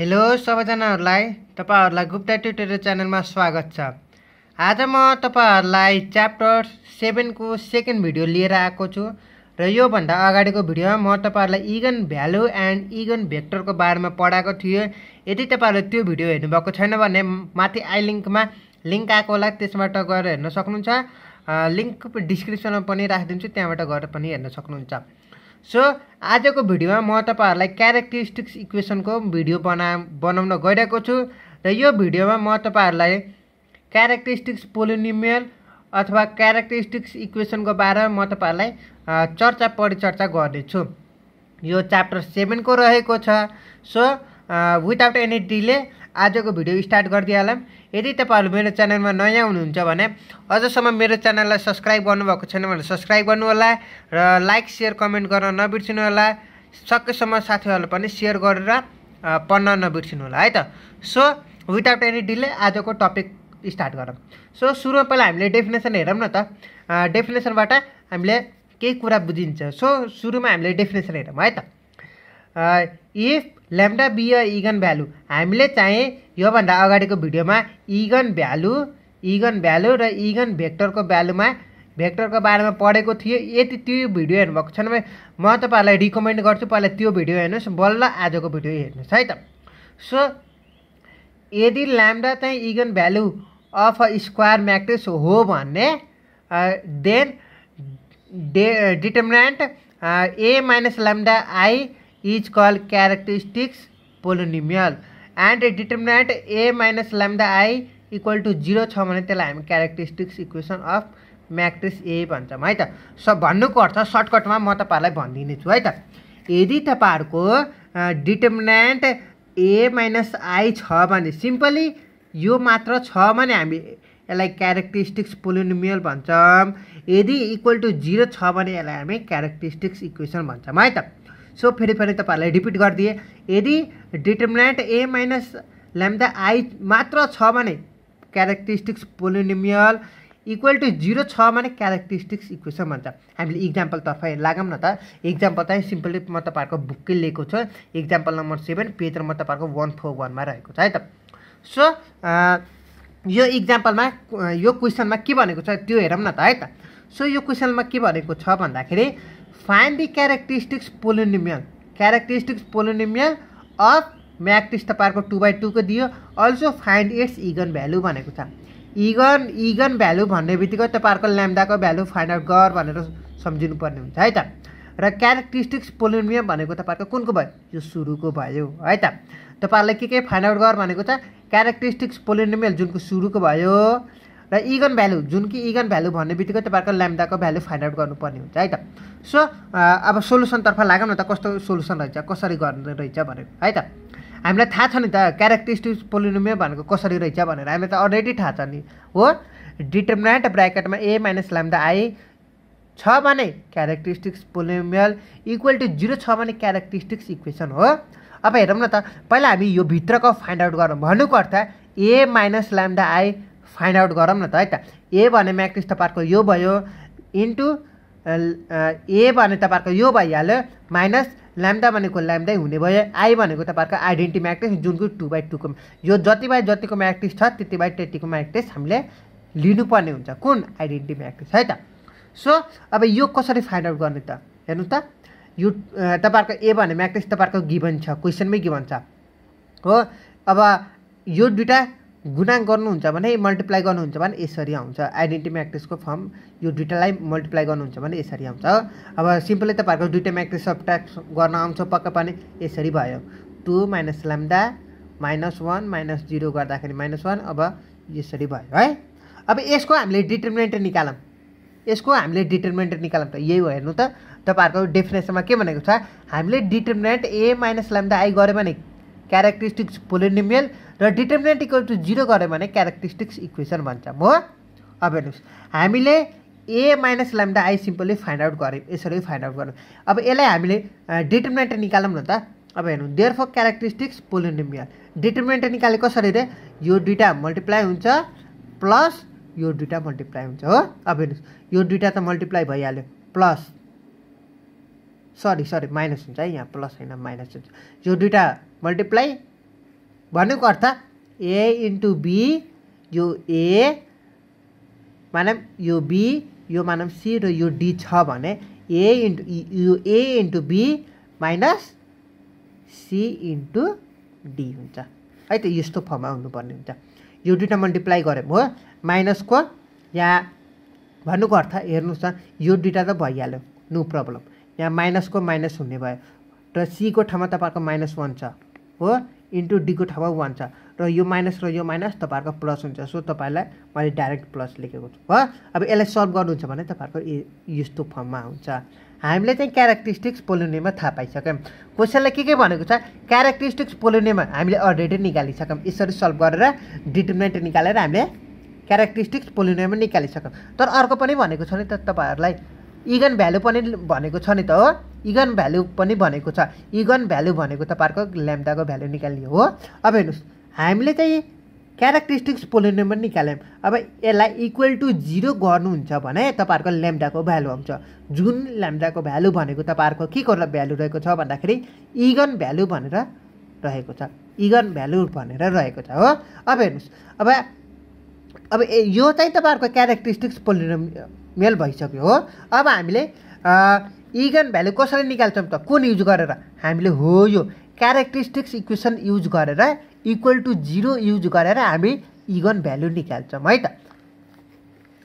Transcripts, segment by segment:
hello सबैजनाहरूलाई तपाईँहरूलाई Gupta tutorial च्यानलमा स्वागत छ आज म तपाईँहरूलाई च्याप्टर सेभेनको सेकेन्ड भिडियो लिएर आएको छु र योभन्दा अगाडिको भिडियोमा म तपाईँहरूलाई इगन भ्यालु एन्ड इगन भेक्टरको बारेमा पढाएको थिएँ यदि तपाईँहरूले त्यो भिडियो हेर्नुभएको छैन भने माथि आई लिङ्कमा लिङ्क आएको होला त्यसबाट गएर हेर्न सक्नुहुन्छ लिङ्क डिस्क्रिप्सनमा पनि राखिदिन्छु त्यहाँबाट गएर पनि हेर्न सक्नुहुन्छ सो आजको भिडियोमा म तपाईँहरूलाई क्यारेक्टरिस्टिक्स इक्वेसनको भिडियो बना बनाउन गइरहेको छु र यो भिडियोमा म तपाईँहरूलाई क्यारेक्टरिस्टिक्स पोलिनिमियल अथवा क्यारेक्टरिस्टिक्स इक्वेसनको बारेमा म तपाईँहरूलाई चर्चा परिचर्चा गर्नेछु यो च्याप्टर सेभेनको रहेको छ सो विदाउट एनी डिले आजको भिडियो स्टार्ट गरिदिइहालौँ यदि तपाईँहरू मेरो च्यानलमा नयाँ हुनुहुन्छ भने अझसम्म मेरो च्यानललाई सब्सक्राइब गर्नुभएको छैन भने सब्सक्राइब गर्नुहोला र लाइक सेयर कमेन्ट गर्न नबिर्सिनु होला सकेसम्म साथीहरूलाई पनि सेयर गरेर पढ्न नबिर्सिनु होला है त सो विदाउट एनी डिले आजको टपिक स्टार्ट गरौँ सो सुरुमा पहिला हामीले डेफिनेसन हेरौँ न त डेफिनेसनबाट हामीले केही कुरा बुझिन्छ सो सुरुमा हामीले डेफिनेसन हेरौँ है त if lambda be a eigenvalue हामीले चाहिँ योभन्दा अगाडिको भिडियोमा इगन भ्यालु इगन भ्यालु र इगन भेक्टरको भ्यालुमा भेक्टरको बारेमा पढेको थियो यदि त्यो भिडियो हेर्नुभएको छैन भने म तपाईँहरूलाई रिकमेन्ड गर्छु पहिला त्यो भिडियो हेर्नुहोस् बल्ल आजको भिडियो हेर्नुहोस् है त सो यदि ल्याम्डा चाहिँ eigenvalue of a square matrix हो भने then the determinant A minus lambda I is called characteristics polynomial and determinant A minus lambda I equal to zero छ भने त्यसलाई हामी characteristics equation of matrix A भन्छौँ है त स भन्नुको अर्थ सर्टकटमा म तपाईँहरूलाई भनिदिने छु है त यदि तपाईँहरूको डिटर्मिनेन्ट ए माइनस आई छ भने सिम्पली यो मात्र छ भने हामी यसलाई क्यारेक्टरिस्टिक्स पोलिनोमियल भन्छौँ यदि इक्वल टु जिरो छ भने यसलाई हामी क्यारेक्टरिस्टिक्स इक्वेसन भन्छौँ है त सो फेरि फेरि तपाईँहरूलाई रिपिट गरिदिएँ यदि determinant A minus lambda I मात्र छ भने characteristics polynomial equal to zero छ भने क्यारेक्टरिस्टिक्स इक्वेसन भन्छ हामीले इक्जाम्पलतर्फ लागौँ न त इक्जाम्पल चाहिँ सिम्पली म तपाईँहरूको बुककै लिएको छु example number seven page number तपाईँहरूको वान फोर वानमा रहेको छ है त सो यो इक्जाम्पलमा यो क्वेसनमा के भनेको छ त्यो हेरौँ न त है त सो यो क्वेसनमा के भनेको छ भन्दाखेरि find the characteristics polynomial characteristics polynomial of matrix तपाईँहरूको टु बाई टूको दियो also find its eigenvalue भनेको छ इगन इगन भ्यालु भन्ने बित्तिकै तपाईँहरूको ल्याम्डाको भ्यालु फाइन्ड आउट गर भनेर सम्झिनुपर्ने हुन्छ है त र क्यारेक्टरिस्टिक्स पोलोनिमियम भनेको तपाईँहरूको कुनको भयो यो सुरुको भयो है त तपाईँहरूलाई के के फाइन्ड आउट गर भनेको छ क्यारेक्टरिस्टिक्स पोलोनिमियल जुनको सुरुको भयो र इगन भ्यालु जुन कि इगन भ्यालु भन्ने बित्तिकै तपाईँहरूको ल्याम्दाको भ्यालु फाइन्ड आउट गर्नुपर्ने हुन्छ है त सो अब सोल्युसनतर्फ लागौँ न त कस्तो सोल्युसन रहेछ कसरी गर्ने रहेछ भनेर है त हामीलाई थाहा छ नि त क्यारेक्टरिस्टिक पोलिनोमियल भनेको कसरी रहेछ भनेर हामीलाई त अलरेडी थाहा छ नि हो डिटर्मिनेन्ट ब्राकेटमा ए माइनस ल्याम्दा आई छ भने characteristics polynomial equal to zero छ भने क्यारेक्टरिस्टिक्स इक्वेसन हो अब हेरौँ न त पहिला हामी यो भित्रको फाइन्ड आउट गरौँ भन्नुको अर्थ A minus lambda I find out गरौँ न त है त ए भने म्याट्रिक्स तपाईँहरूको यो भयो इन्टु ए भने तपाईँहरूको यो भइहाल्यो माइनस ल्याम्डा भनेको ल्याम्डै हुने भयो आई भनेको तपाईँहरूको आइडेन्टिटी म्याट्रिक्स जुनको टु बाई टूको यो जति बाई जतिको म्याट्रिक्स छ त्यति बाई त्यतिको म्याट्रिक्स हामीले लिनुपर्ने हुन्छ कुन आइडेन्टिटी म्याट्रिक्स है त सो अब यो कसरी फाइन्ड आउट गर्ने त हेर्नु त यो तपाईँहरूको ए भने म्याट्रिक्स तपाईँहरूको गिभन छ क्वेसनमै गिभन छ हो अब यो दुइटा गुणाङ गर्नुहुन्छ भने मल्टिप्लाई गर्नुहुन्छ भने यसरी आउँछ आइडेन्टी म्याट्रिक्सको फर्म यो दुइटालाई मल्टिप्लाई गर्नुहुन्छ भने यसरी आउँछ अब सिम्पली तपाईँहरूको दुइटा म्याट्रिक्स ट्याक्स गर्न आउँछ पक्का पनि यसरी भयो two minus lambda minus one minus zero गर्दाखेरि माइनस वान अब यसरी भयो है अब यसको हामीले डिटर्मिनेन्ट निकालौँ यसको हामीले डिटर्मिनेन्ट निकालौँ त यही हो हेर्नु त तपाईँहरूको डेफिनेसनमा के भनेको छ हामीले determinant A minus lambda I गऱ्यो भने क्यारेक्टरिस्टिक्स पोलिनिमियल र डिटर्मिनेन्ट इक्वल टु जिरो गऱ्यो भने क्यारेक्टरिस्टिक्स इक्वेसन भन्छ हो अब हेर्नुहोस् हामीले A minus lambda I simply find out गऱ्यौँ यसरी फाइन्ड आउट गऱ्यौँ अब यसलाई हामीले डिटर्मिनेन्ट निकालौँ न त अब हेर्नु therefore characteristics polynomial determinant निकाले कसरी रे यो दुइटा मल्टिप्लाई हुन्छ प्लस यो दुइटा मल्टिप्लाई हुन्छ हो अब हेर्नुहोस् यो दुइटा त मल्टिप्लाई भइहाल्यो प्लस सरी सरी माइनस हुन्छ है यहाँ प्लस होइन माइनस हुन्छ यो दुइटा मल्टिप्लाई भन्नुको अर्थ ए इन्टु बी यो ए मानव यो बी यो मानव सी र यो डी छ भने ए इन्टु यो A into B minus C into D हुन्छ है त यस्तो फर्ममा हुनुपर्ने हुन्छ यो दुइटा मल्टिप्लाई गऱ्यौँ हो माइनसको यहाँ भन्नुको अर्थ हेर्नुहोस् न यो दुइटा त भइहाल्यो नो प्रब्लम यहाँ माइनसको माइनस हुने भयो र सीको ठाउँमा तपाईँको माइनस वान छ हो इन्टु डीको ठाउँमा वान छ र यो माइनस र यो माइनस तपाईँहरूको प्लस हुन्छ सो तपाईँलाई मैले डाइरेक्ट प्लस लेखेको छु हो अब यसलाई सल्भ गर्नुहुन्छ भने तपाईँहरूको यस्तो फर्ममा हुन्छ हामीले चाहिँ क्यारेक्टरिस्टिक्स पोलिनेमा थाहा पाइसक्यौँ क्वेसनलाई के के भनेको छ क्यारेक्टरिस्टिक्स पोलिनेमा हामीले अलरेडी निकालिसक्यौँ यसरी सल्भ गरेर डिटर्मिनेन्ट निकालेर हामीले क्यारेक्टरिस्टिक्स पोलिनेमा निकालिसक्यौँ तर अर्को पनि भनेको छ नि त तपाईँहरूलाई इगन भ्यालु पनि भनेको छ नि त हो इगन भ्यालु पनि भनेको छ इगन भ्यालु भनेको तपाईँहरूको ल्याम्डाको भ्यालु निकाल्ने हो अब हेर्नुहोस् हामीले चाहिँ क्यारेक्टरिस्टिक्स पनि निकाल्यौँ अब यसलाई इक्वल टु जिरो गर्नुहुन्छ भने तपाईँहरूको ल्याम्डाको भ्यालु आउँछ जुन ल्याम्डाको भ्यालु भनेको तपाईँहरूको के को भ्यालु रहेको छ भन्दाखेरि इगन भ्यालु भनेर रहेको छ इगन भ्यालु भनेर रहेको छ हो अब हेर्नुहोस् अब अब यो चाहिँ तपाईँहरूको क्यारेक्टरिस्टिक्स पोलिनोम मेल भइसक्यो हो अब हामीले इगन भ्यालु कसरी निकाल्छौँ त कुन युज गरेर हामीले हो यो क्यारेक्टरिस्टिक्स इक्वेसन युज गरेर इक्वल टु जिरो युज गरेर हामी इगन भ्याल्यु निकाल्छौँ है त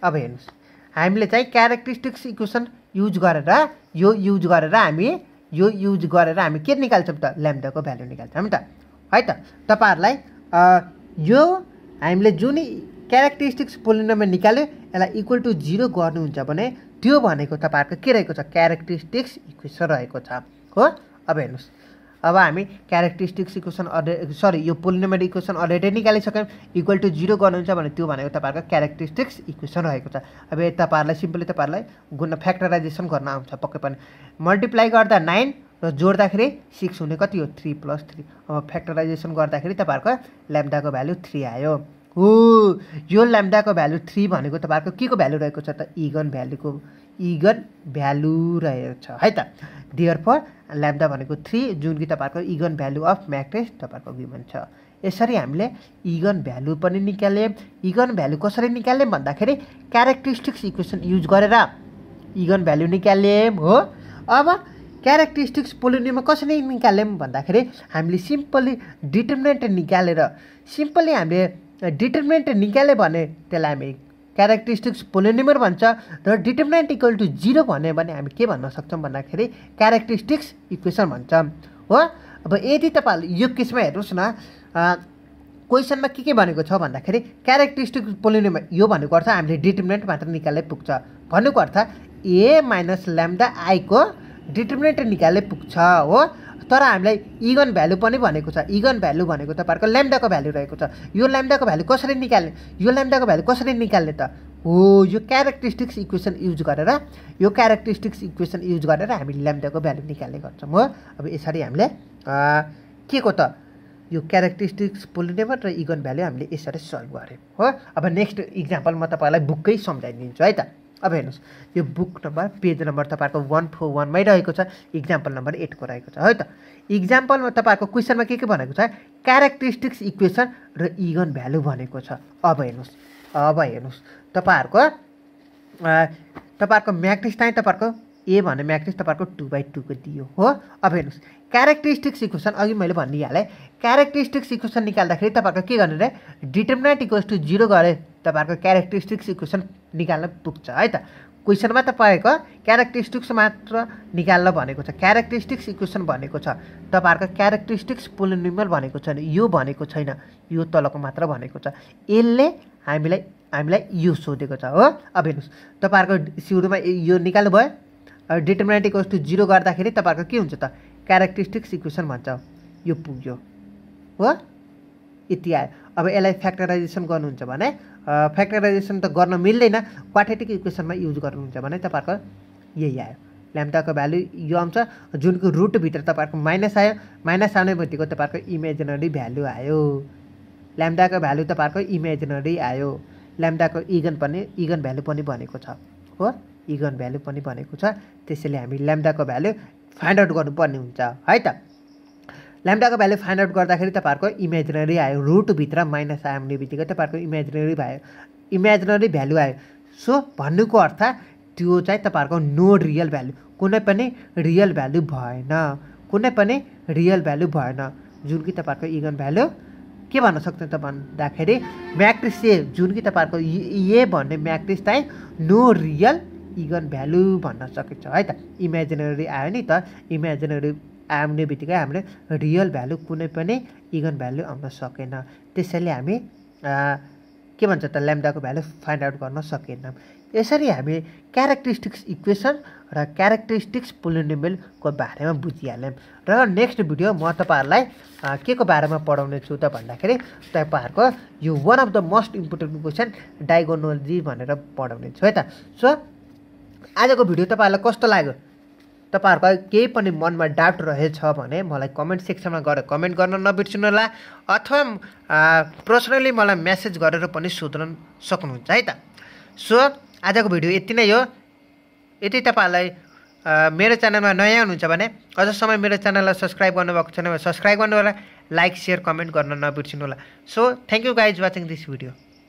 अब हेर्नुहोस् हामीले चाहिँ क्यारेक्टरिस्टिक्स इक्वेसन युज गरेर यो युज गरेर हामी यो युज गरेर हामी के निकाल्छौँ त ल्याम्डाको भ्याल्यु निकाल्छौँ त है त तपाईँहरूलाई यो हामीले जुन क्यारेक्टरिस्टिक्स पोलिनोमियल निकाल्यो यसलाई इक्वल टु जिरो गर्नुहुन्छ भने त्यो भनेको तपाईँहरूको के रहेको छ क्यारेक्टरिस्टिक्स इक्वेसन रहेको छ हो अब हेर्नुहोस् अब हामी क्यारेक्टरिस्टिक्स इक्वेसन अलरेडी सरी यो पोलिनोमियल इक्वेसन अलरेडी निकालिसक्यौँ इक्वल टु जिरो गर्नुहुन्छ भने त्यो भनेको तपाईँहरूको क्यारेक्टरिस्टिक्स इक्वेसन रहेको छ अब तपाईँहरूलाई सिम्पली तपाईँहरूलाई गुण फ्याक्टराइजेसन गर्न आउँछ पक्कै पनि मल्टिप्लाई गर्दा नाइन र जोड्दाखेरि सिक्स हुने कति हो थ्री प्लस थ्री अब फ्याक्टराइजेसन गर्दाखेरि तपाईँहरूको ल्याम्डाको भ्यालु थ्री आयो हो यो ल्याम्डाको भ्यालु थ्री भनेको तपाईँहरूको के को भ्यालु रहेको छ त इगन भ्यालुको इगन भ्यालु छ है त डियर फर ल्याम्डा भनेको थ्री जुन कि तपाईँहरूको इगन भ्यालु अफ म्याट्रिक्स तपाईँहरूको गिमन छ यसरी हामीले इगन भ्यालु पनि निकाल्यौँ इगन भ्यालु कसरी निकाल्यौँ भन्दाखेरि क्यारेक्टरिस्टिक्स इक्वेसन युज गरेर इगन भ्यालु निकाल्यौँ हो अब क्यारेक्टरिस्टिक्स पोलिनियममा कसरी निकाल्यौँ भन्दाखेरि हामीले सिम्पली डिटर्मिनेन्ट निकालेर सिम्पली हामीले डिटर्मिनेन्ट निकाल्यो भने त्यसलाई हामी क्यारेक्टरिस्टिक्स पोलोनिमर भन्छ र डिटर्मिनेन्ट इक्वल टु जिरो भन्यो भने हामी के भन्न सक्छौँ भन्दाखेरि क्यारेक्टरिस्टिक्स इक्वेसन भन्छ हो अब यदि तपाईँहरूले यो केसमा हेर्नुहोस् न क्वेसनमा के के भनेको छ भन्दाखेरि क्यारेक्टरिस्टिक्स पोलिनिमर यो भनेको अर्थ हामीले डिटर्मिनेन्ट मात्र निकाले पुग्छ भन्नुको अर्थ ए माइनस ल्याम्डा आईको डिटर्मिनेन्ट निकाले पुग्छ हो तर हामीलाई इगन भ्यालु पनि भनेको छ इगन भ्यालु भनेको तपाईँहरूको ल्याम्डाको भ्यालु रहेको छ यो ल्याम्डाको भ्यालु कसरी निकाल्ने यो ल्याम्डाको भ्यालु कसरी निकाल्ने त हो यो क्यारेक्टरिस्टिक्स इक्वेसन युज गरेर यो क्यारेक्टरिस्टिक्स इक्वेसन युज गरेर हामीले ल्याम्डाको भ्यालु निकाल्ने गर्छौँ हो अब यसरी हामीले के को त यो क्यारेक्टरिस्टिक्स पोलिनेबल र इगन भ्याल्यु हामीले यसरी सल्भ गऱ्यौँ हो अब नेक्स्ट इक्जाम्पल म तपाईँलाई बुककै सम्झाइदिन्छु है त अब हेर्नुहोस् यो बुक नम्बर पेज नम्बर तपाईँहरूको वान फोर वानमै रहेको छ इक्जाम्पल नम्बर एटको रहेको छ है त इक्जाम्पलमा तपाईँहरूको क्वेसनमा के के भनेको छ क्यारेक्टरिस्टिक्स इक्वेसन र इगन भ्यालु भनेको छ अब हेर्नुहोस् अब हेर्नुहोस् तपाईँहरूको तपाईँहरूको म्याट्रिक्स चाहिँ तपाईँहरूको ए भन्ने म्याट्रिक्स तपाईँहरूको टु बाई टूको दियो हो अब हेर्नुहोस् क्यारेक्टरिस्टिक्स इक्वेसन अघि मैले भनिहालेँ क्यारेक्टरिस्टिक्स इक्वेसन निकाल्दाखेरि तपाईँहरूको के गर्ने रे डिटर्मिनेन्ट इक्वल्स टु जिरो गरे तपाईँहरूको क्यारेक्टरिस्टिक्स इक्वेसन निकाल्न पुग्छ है त क्वेसनमा तपाईँको क्यारेक्टरिस्टिक्स मात्र निकाल्न भनेको छ क्यारेक्टरिस्टिक्स इक्वेसन भनेको छ तपाईँहरूको क्यारेक्टरिस्टिक्स पोलिनिमल भनेको छैन यो भनेको छैन यो तलको मात्र भनेको छ यसले हामीलाई हामीलाई यो सोधेको छ हो अब हेर्नुहोस् तपाईँहरूको सुरुमा यो निकाल्नु भयो डिटर्मिनेन्ट इक्वल्स टु जिरो गर्दाखेरि तपाईँहरूको के हुन्छ त क्यारेक्टरिस्टिक्स इक्वेसन भन्छ यो पुग्यो हो यति आयो अब यसलाई फ्याक्टराइजेसन गर्नुहुन्छ भने फ्याक्टराइजेसन त गर्न मिल्दैन क्वाटेटिक इक्वेसनमा युज गर्नुहुन्छ भने तपाईँहरूको यही आयो ल्याम्टाको भ्यालु यो आउँछ जुनको रुटभित्र तपाईँहरूको माइनस आयो माइनस आउने बित्तिकै तपाईँहरूको इमेजिनरी भ्यालु आयो ल्याम्डाको भ्यालु तपाईँहरूको इमेजिनरी आयो ल्याम्डाको इगन पनि इगन भ्यालु पनि भनेको छ हो इगन भ्याल्यु पनि भनेको छ त्यसैले हामी ल्याम्डाको भ्याल्यु फाइन्ड आउट गर्नुपर्ने हुन्छ है त ल्याम्डाको भ्याल्यु फाइन्ड आउट गर्दाखेरि तपाईँहरूको इमेजिनरी आयो रुटभित्र माइनस आयो भने बित्तिकै तपाईँहरूको इमेजिनरी भयो इमेजिनरी भ्याल्यु आयो सो भन्नुको अर्थ त्यो चाहिँ तपाईँहरूको नो रियल भ्याल्यु कुनै पनि रियल भ्याल्यु भएन कुनै पनि रियल भ्याल्यु भएन जुन कि तपाईँहरूको इगन भ्याल्यु के भन्न सक्छ त भन्दाखेरि म्याट्रिस ए जुन कि तपाईँहरूको ए भन्ने म्याट्रिस चाहिँ नो रियल इगन भ्यालु भन्न सकिन्छ है त इमेजिनरी आयो नि त इमेजिनरी आउने बित्तिकै हामीले रियल भ्यालु कुनै पनि इगन भ्यालु आउन सकेन त्यसैले हामी के भन्छ त ल्याम्डाको भ्यालु फाइन्ड आउट गर्न सकेनौँ यसरी हामी क्यारेक्टरिस्टिक्स इक्वेसन र क्यारेक्टरिस्टिक्स पोलिनेमेलको बारेमा बुझिहाल्यौँ र नेक्स्ट भिडियो म तपाईँहरूलाई के को बारेमा पढाउने छु त भन्दाखेरि तपाईँहरूको यो one of the most important question diagonalization भनेर पढाउने छु है त सो आजको भिडियो तपाईँहरूलाई कस्तो लाग्यो तपाईँहरूको केही पनि मनमा डाउट रहेछ भने मलाई कमेन्ट सेक्सनमा गएर कमेन्ट गर्न होला अथवा पर्सनली मलाई म्यासेज गरेर पनि सोध्न सक्नुहुन्छ है त सो आजको भिडियो यति नै हो यदि तपाईँहरूलाई मेरो च्यानलमा नयाँ हुनुहुन्छ भने अझसम्म मेरो च्यानललाई सब्सक्राइब गर्नुभएको छैन भने सब्सक्राइब होला लाइक सेयर कमेन्ट गर्न नबिर्सिनु होला so thank you guys watching this video